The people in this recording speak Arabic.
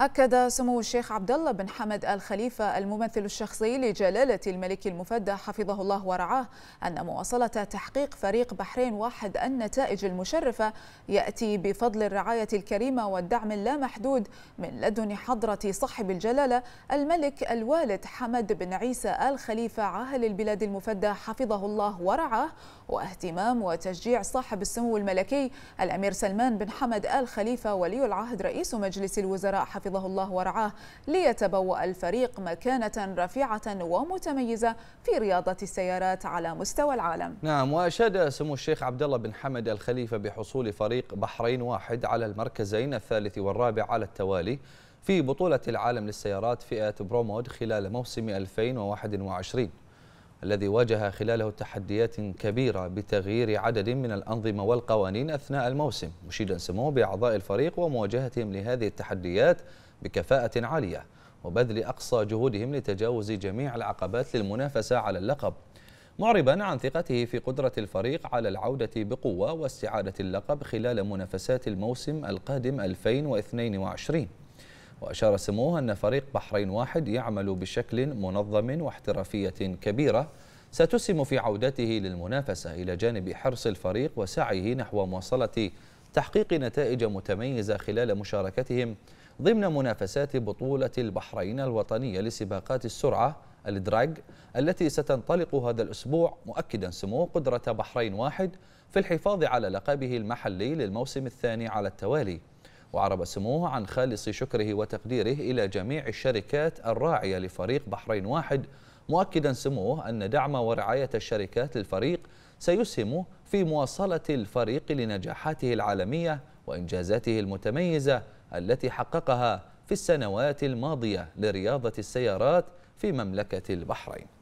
أكد سمو الشيخ عبد الله بن حمد آل خليفة الممثل الشخصي لجلالة الملك المفدى حفظه الله ورعاه أن مواصلة تحقيق فريق بحرين واحد النتائج المشرفة يأتي بفضل الرعاية الكريمة والدعم اللامحدود من لدن حضرة صاحب الجلالة الملك الوالد حمد بن عيسى آل خليفة عاهل البلاد المفدى حفظه الله ورعاه واهتمام وتشجيع صاحب السمو الملكي الأمير سلمان بن حمد آل خليفة ولي العهد رئيس مجلس الوزراء حفظه حفظه الله ورعاه ليتبوأ الفريق مكانة رفيعة ومتميزة في رياضة السيارات على مستوى العالم نعم وأشاد سمو الشيخ عبد الله بن حمد الخليفة بحصول فريق بحرين واحد على المركزين الثالث والرابع على التوالي في بطولة العالم للسيارات فئة برومود خلال موسم 2021 الذي واجه خلاله تحديات كبيرة بتغيير عدد من الأنظمة والقوانين أثناء الموسم مشيدا سموه بأعضاء الفريق ومواجهتهم لهذه التحديات بكفاءة عالية وبذل أقصى جهودهم لتجاوز جميع العقبات للمنافسة على اللقب معربا عن ثقته في قدرة الفريق على العودة بقوة واستعادة اللقب خلال منافسات الموسم القادم 2022 وأشار سموه أن فريق بحرين واحد يعمل بشكل منظم واحترافية كبيرة ستسهم في عودته للمنافسة إلى جانب حرص الفريق وسعيه نحو مواصلة تحقيق نتائج متميزة خلال مشاركتهم ضمن منافسات بطولة البحرين الوطنية لسباقات السرعة الدراج التي ستنطلق هذا الأسبوع مؤكدا سمو قدرة بحرين واحد في الحفاظ على لقبه المحلي للموسم الثاني على التوالي وعرب سموه عن خالص شكره وتقديره إلى جميع الشركات الراعية لفريق بحرين واحد مؤكدا سموه أن دعم ورعاية الشركات للفريق سيسهم في مواصلة الفريق لنجاحاته العالمية وإنجازاته المتميزة التي حققها في السنوات الماضية لرياضة السيارات في مملكة البحرين